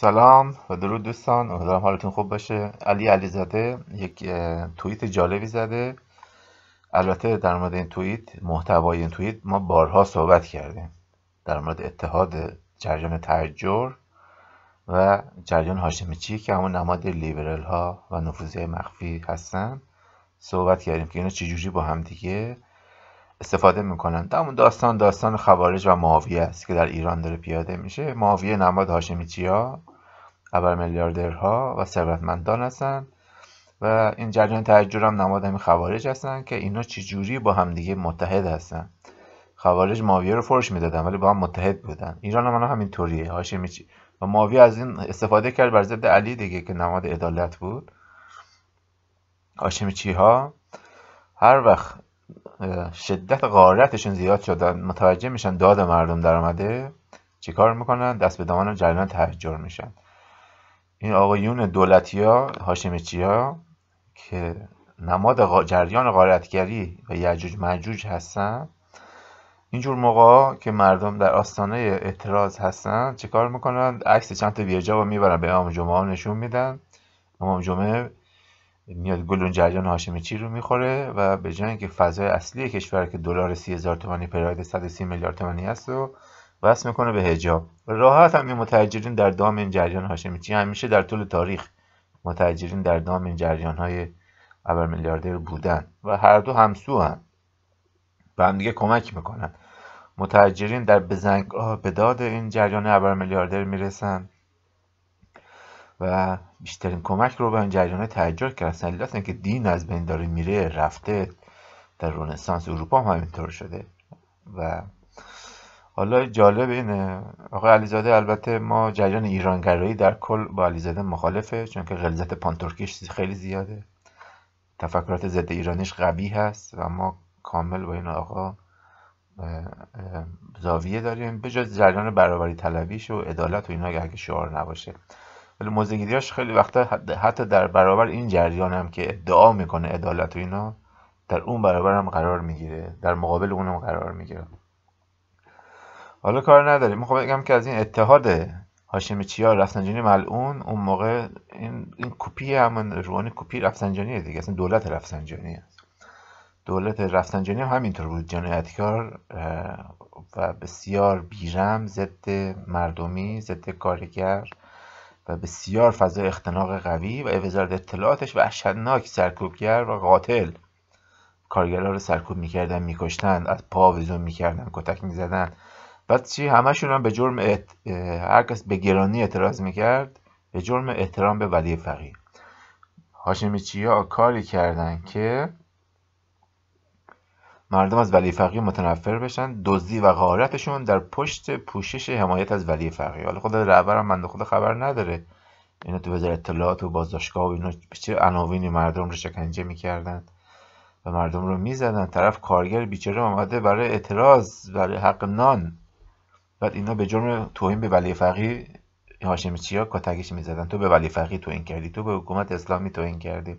سلام و درود دوستان امیدوارم حالتون خوب باشه علی علیزاده یک توییت جالبی زده البته در مورد این توییت محتوای این توییت ما بارها صحبت کردیم در مورد اتحاد جریان ترجر و جریان چی؟ که همون نماد لیبرال ها و نفوذی مخفی هستن صحبت کردیم که اینا چجوری با هم دیگه استفاده میکنن همون داستان داستان خوارج و معاویه است که در ایران داره پیاده میشه معاویه نماد هاشمیچیا ابر میلیاردرها و ثروتمندان هستن و این جریان تهجر هم نماد همین خوارج هستن که اینا چجوری با همدیگه متحد هستن خوارج معاویه رو فرش میدادن ولی با هم متحد بودن ایران هم همینطوریه هاشمیچی و معاویه از این استفاده کرد بر ضد علی دیگه که نماد عدالت بود هاشمی ها هر وقت شدت غارتشون زیاد شدن متوجه میشن داد مردم در آمده چیکار میکنن دست به دامان جریان تحجر میشن این آقایون دولتیا چیا که نماد جریان غارتگری و یجوج مجوج هستن اینجور موقع که مردم در آستانه اعتراض هستن چیکار میکنن عکس چند تا ویجا رو میبرن به امام جمعه نشون میدن امام جمعه میاد گل جریان هاشمی چی رو میخوره و به جای اینکه فضای اصلی کشور که دلار سی هزار تومانی پراید 130 میلیارد تومانی هست و وصل میکنه به هجاب راحت هم این متجرین در دام این جریان هاشمی چی همیشه در طول تاریخ متجرین در دام این جریان های ابر میلیاردر بودن و هر دو همسو هم. به هم دیگه کمک میکنن متجرین در بزنگ به داد این جریان ابر میلیاردر میرسن و بیشترین کمک رو به این جریان تحجر کرد که دین از بین میره رفته در رونسانس اروپا هم همینطور شده و حالا جالب اینه آقای علیزاده البته ما جریان ایرانگرایی در کل با علیزاده مخالفه چون که غلظت پانترکیش خیلی زیاده تفکرات ضد ایرانیش قوی هست و ما کامل با این آقا زاویه داریم به جز جریان برابری طلبیش و عدالت و اینا اگه شعار نباشه ولی موزگیریاش خیلی وقتا حتی در برابر این جریان هم که ادعا میکنه عدالت و اینا در اون برابر هم قرار میگیره در مقابل اونم قرار میگیره حالا کار نداریم میخوام خب بگم که از این اتحاد هاشم چیا رفسنجانی ملعون اون موقع این, این کپی همون روان کپی رفسنجانیه دیگه اصلا دولت رفسنجانی است دولت رفسنجانی هم همینطور بود جنایتکار و بسیار بیرم ضد مردمی ضد کارگر بسیار فضای اختناق قوی و وزارت اطلاعاتش وحشتناک سرکوبگر و قاتل کارگرها رو سرکوب میکردن میکشتن از پا ویزون میکردن کتک میزدن بعد چی همشون هم به جرم هر کس به گرانی اعتراض میکرد به جرم احترام به ولی فقیه هاشمی چی ها کاری کردن که مردم از ولی فقیه متنفر بشن دزدی و غارتشون در پشت پوشش حمایت از ولی فقیه حالا خود رهبرم من خود خبر نداره اینا تو وزارت اطلاعات و بازداشتگاه و اینا چه عناوینی مردم رو شکنجه میکردن و مردم رو میزدن طرف کارگر بیچاره آمده برای اعتراض برای حق نان بعد اینا به جرم توهین به ولی فقیه هاشم ها کتکش میزدن تو به ولی فقیه توهین کردی تو به حکومت اسلامی توهین کردی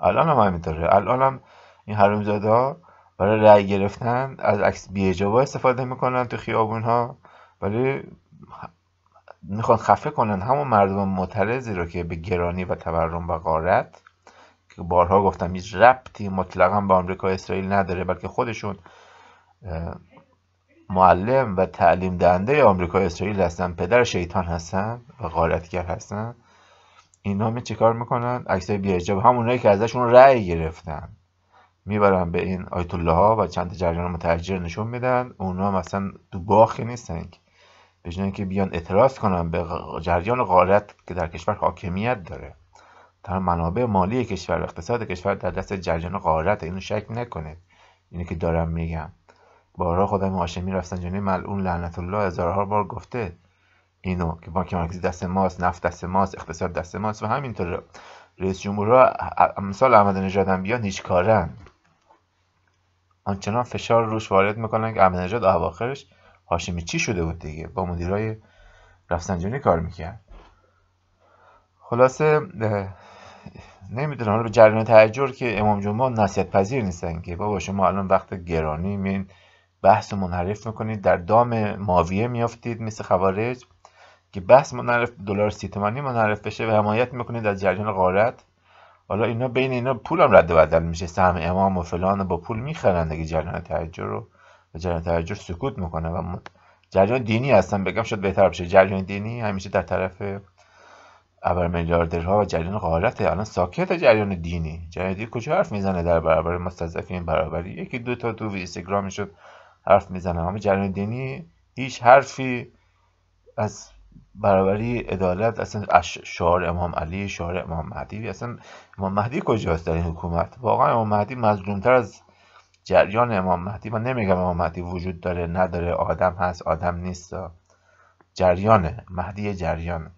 الان هم همینطوره الان هم این حرومزاده ها برای رأی گرفتن از عکس بیجابا استفاده میکنن تو خیابون ها ولی میخوان خفه کنن همون مردم معترضی رو که به گرانی و تورم و غارت که بارها گفتم هیچ ربطی مطلقا به آمریکا و اسرائیل نداره بلکه خودشون معلم و تعلیم دهنده آمریکا و اسرائیل هستن پدر شیطان هستن و غارتگر هستن اینا می چیکار میکنن عکسای بی همونایی که ازشون رأی گرفتن میبرن به این آیت الله ها و چند جریان متحجر نشون میدن اونا مثلا دو باخی نیستن به که بیان اعتراض کنن به جریان غارت که در کشور حاکمیت داره تا منابع مالی کشور و اقتصاد کشور در دست جریان غارت اینو شک نکنید اینو که دارم میگم بارا خودم هاشمی رفسنجانی ملعون لعنت الله هزارها بار گفته اینو که بانک مرکزی دست ماست نفت دست ماست اقتصاد دست ماست و همینطور رئیس جمهورها امثال احمد نژاد هم هیچ کارن آنچنان فشار روش وارد میکنن که احمدنژاد اواخرش هاشمی چی شده بود دیگه با مدیرای رفسنجانی کار میکرد خلاصه نمیدونم حالا به جریان تعجر که امام جمعه نصیحت پذیر نیستن که بابا شما الان وقت گرانی مین بحث و منحرف میکنید در دام ماویه میافتید مثل خوارج که بحث منحرف دلار سی تومانی منحرف بشه و حمایت میکنید از جریان غارت حالا اینا بین اینا پولم رد و بدل میشه سهم امام و فلان با پول میخرن دیگه جریان تهجر رو و جریان تهجر سکوت میکنه و جریان دینی هستن بگم شد بهتر بشه جریان دینی همیشه در طرف ابر میلیاردرها و جریان غارت الان ساکت جریان دینی جریان دینی کجا حرف میزنه در برابر مستضعفین برابری یکی دو تا تو اینستاگرام شد حرف میزنه اما جریان دینی هیچ حرفی از برابری عدالت اصلا شعار امام علی شعار امام مهدی اصلا امام مهدی کجاست در این حکومت واقعا امام مهدی مظلومتر از جریان امام مهدی من نمیگم امام مهدی وجود داره نداره آدم هست آدم نیست جریانه مهدی جریان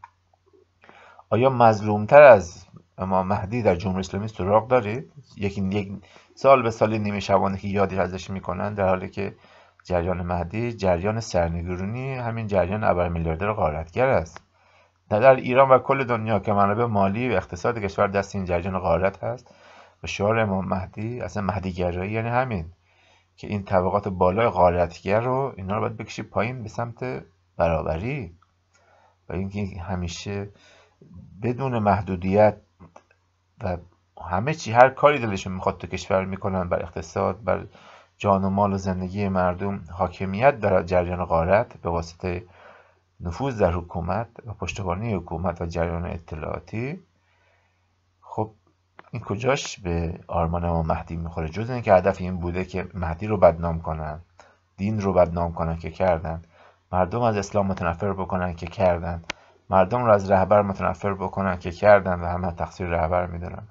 آیا مظلومتر از امام مهدی در جمهوری اسلامی سراغ دارید یک سال به سال نیمه شبانه که یادی ازش میکنن در حالی که جریان مهدی جریان سرنگرونی همین جریان ابر میلیاردر غارتگر است در ایران و کل دنیا که منابع مالی و اقتصاد کشور دست این جریان غارت هست و شعار امام مهدی اصلا مهدیگرایی یعنی همین که این طبقات بالای غارتگر رو اینا رو باید بکشی پایین به سمت برابری و اینکه همیشه بدون محدودیت و همه چی هر کاری دلشون میخواد تو کشور میکنن بر اقتصاد بر جان و مال و زندگی مردم حاکمیت در جریان غارت به واسطه نفوذ در حکومت و پشتبانی حکومت و جریان اطلاعاتی خب این کجاش به آرمان ما مهدی میخوره جز اینکه هدف این بوده که مهدی رو بدنام کنن دین رو بدنام کنن که کردن مردم از اسلام متنفر بکنن که کردن مردم رو از رهبر متنفر بکنن که کردن و همه تقصیر رهبر میدونن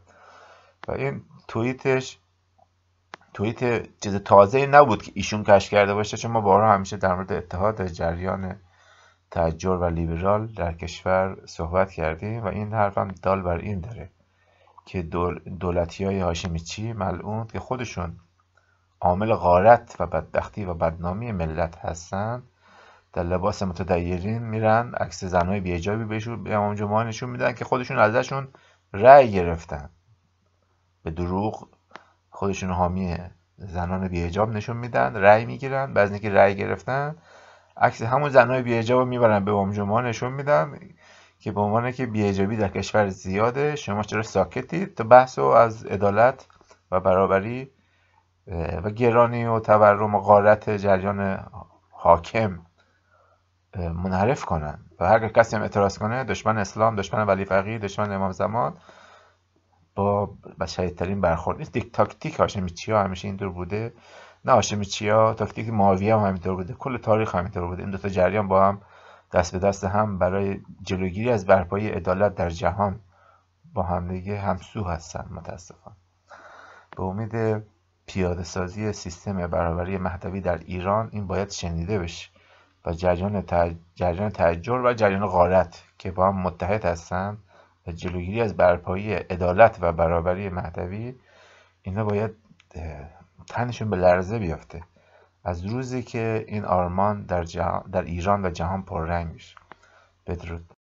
و این توییتش توییت چیز تازه نبود که ایشون کش کرده باشه چون ما بارها همیشه در مورد اتحاد جریان تجر و لیبرال در کشور صحبت کردیم و این حرف هم دال بر این داره که دولتی های هاشمی چی ملعون که خودشون عامل غارت و بدبختی و بدنامی ملت هستند در لباس متدیرین میرن عکس زنهای بیجابی بهشون به امام جمعه نشون میدن که خودشون ازشون رأی گرفتن به دروغ خودشون حامی زنان بیهجاب نشون میدن رأی میگیرن بعضی اینکه رأی گرفتن عکس همون زنهای بیهجاب رو میبرن به امجما نشون میدن که به عنوان که بیهجابی در کشور زیاده شما چرا ساکتید تا بحث از عدالت و برابری و گرانی و تورم و غارت جریان حاکم منحرف کنن و هر کسی هم اعتراض کنه دشمن اسلام دشمن ولی فقیه دشمن امام زمان با ترین برخورد نیست دیک تاکتیک هاشمیچی ها همیشه اینطور بوده نه هاشمیچی ها تاکتیک معاویه هم همینطور بوده کل تاریخ همینطور بوده این دوتا جریان با هم دست به دست هم برای جلوگیری از برپایی عدالت در جهان با همدیگه همسو هستن متاسفانه به امید پیاده سازی سیستم برابری مهدوی در ایران این باید شنیده بشه و جریان تحجر و جریان غارت که با هم متحد هستند و جلوگیری از برپایی عدالت و برابری مهدوی اینا باید تنشون به لرزه بیفته از روزی که این آرمان در, در ایران و جهان پررنگ میشه بدرود